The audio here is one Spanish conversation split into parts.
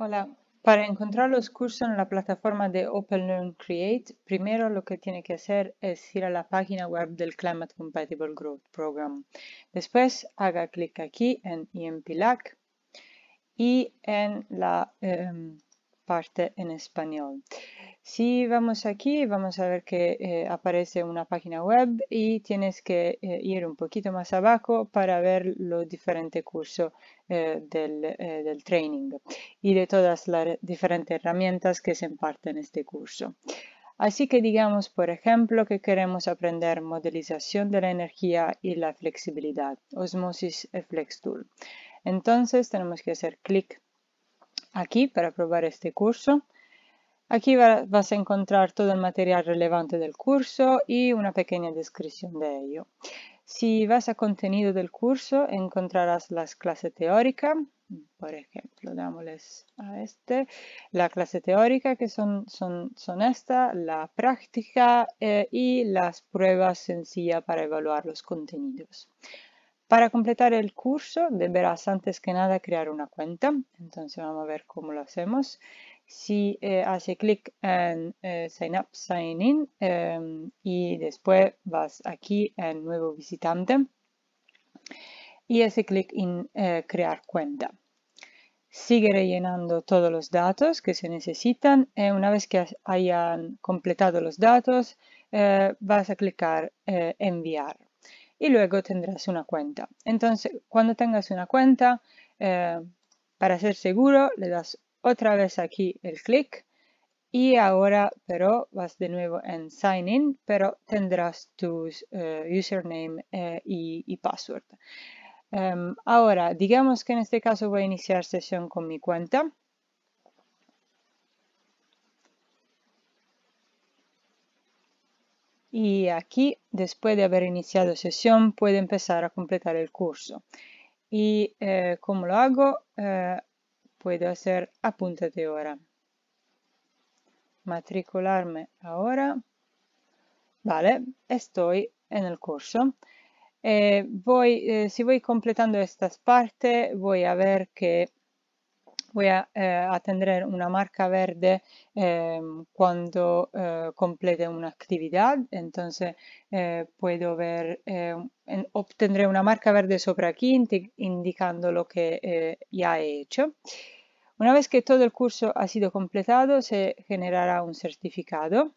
Hola, para encontrar los cursos en la plataforma de OpenLearn Create, primero lo que tiene que hacer es ir a la página web del Climate Compatible Growth Program. Después haga clic aquí en EMPLAC y en la... Em, parte en español. Si vamos aquí, vamos a ver que eh, aparece una página web y tienes que eh, ir un poquito más abajo para ver los diferentes cursos eh, del, del, training y de todas las diferentes herramientas que se imparten en este curso. Así que digamos, por ejemplo, que queremos aprender modelización de la energía y la flexibilidad, Osmosis Flex Tool. Entonces tenemos que hacer clic aquí para probar este curso. Aquí vas a encontrar todo el material relevante del curso y una pequeña descripción de ello. Si vas a contenido del curso, encontrarás las clases teóricas, por ejemplo, dámosles a este, la clase teórica que son, son, son esta, la práctica eh, y las pruebas sencillas para evaluar los contenidos. Para completar el curso deberás antes que nada crear una cuenta. Entonces vamos a ver cómo lo hacemos. Si eh, hace clic en eh, Sign Up, Sign In em, y después vas aquí en Nuevo Visitante y hace clic en eh, Crear Cuenta. Sigue rellenando todos los datos que se necesitan. una vez que hayan completado los datos, vas a clicar Enviar y luego tendrás una cuenta. Entonces, cuando tengas una cuenta, eh, para ser seguro, le das otra vez aquí el clic y ahora, pero vas de nuevo en Sign In, pero tendrás tu eh, username eh, y, password. Em, ahora, digamos que en este caso voy a iniciar sesión con mi cuenta. y aquí, después de haber iniciado sesión, puede empezar a completar el curso. Y eh, cómo como lo hago, eh, puedo hacer de ahora. Matricularme ahora. Vale, estoy en el curso. Eh, si voy completando estas partes, voy a ver que voy a, eh, atender una marca verde em, cuando eh, complete una actividad. Entonces eh, puedo ver, obtendré una marca verde sobre aquí indicando lo que ya he hecho. Una vez que todo el curso ha sido completado, se generará un certificado.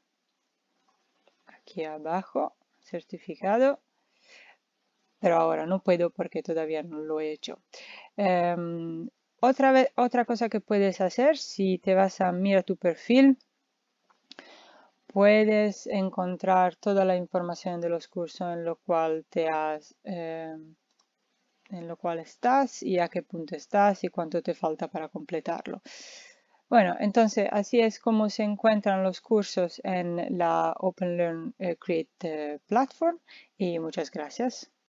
Aquí abajo, certificado. Pero ahora no puedo porque todavía no lo he hecho. Em, otra, cosa que puedes hacer, si te vas a mira tu perfil, puedes encontrar toda la información de los cursos en lo cual te has eh, en lo cual estás y a qué punto estás y cuánto te falta para completarlo. Bueno, entonces así es como se encuentran los cursos en la Open eh, Create eh, Platform y muchas gracias.